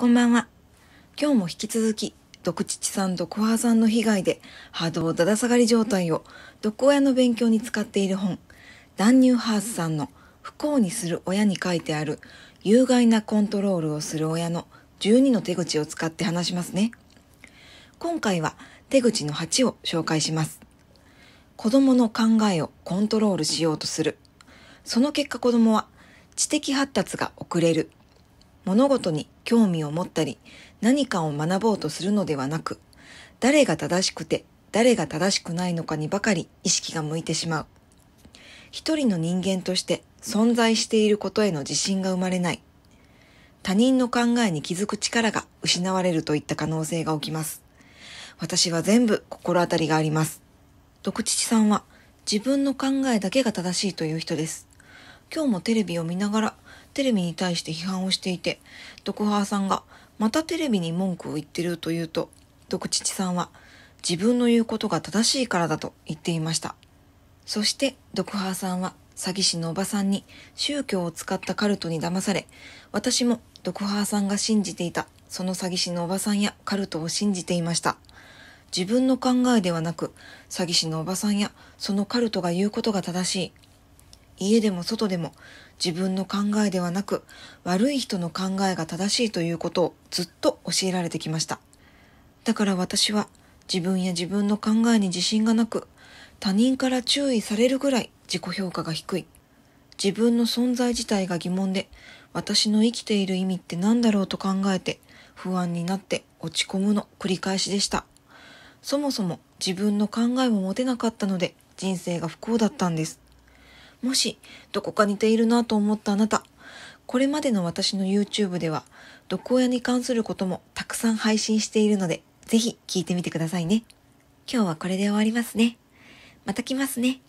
こんばんは。今日も引き続き、毒父さんとコアさんの被害で波動だだ下がり状態を毒親の勉強に使っている本、ダンニューハースさんの不幸にする親に書いてある有害なコントロールをする親の12の手口を使って話しますね。今回は手口の8を紹介します。子供の考えをコントロールしようとする。その結果子供は知的発達が遅れる物事に興味を持ったり何かを学ぼうとするのではなく誰が正しくて誰が正しくないのかにばかり意識が向いてしまう一人の人間として存在していることへの自信が生まれない他人の考えに気づく力が失われるといった可能性が起きます私は全部心当たりがあります独父さんは自分の考えだけが正しいという人です今日もテレビを見ながらテレビに対して批判をしていて、ドクハーさんが、またテレビに文句を言ってると言うと、ドクチチさんは、自分の言うことが正しいからだと言っていました。そして、ドクハーさんは、詐欺師のおばさんに宗教を使ったカルトに騙され、私もドクハーさんが信じていたその詐欺師のおばさんやカルトを信じていました。自分の考えではなく、詐欺師のおばさんやそのカルトが言うことが正しい。家でも外でも自分の考えではなく悪い人の考えが正しいということをずっと教えられてきました。だから私は自分や自分の考えに自信がなく他人から注意されるぐらい自己評価が低い。自分の存在自体が疑問で私の生きている意味って何だろうと考えて不安になって落ち込むの繰り返しでした。そもそも自分の考えも持てなかったので人生が不幸だったんです。もしどこか似ているなと思ったあなたこれまでの私の YouTube では毒親に関することもたくさん配信しているのでぜひ聞いてみてくださいね今日はこれで終わりますねまた来ますね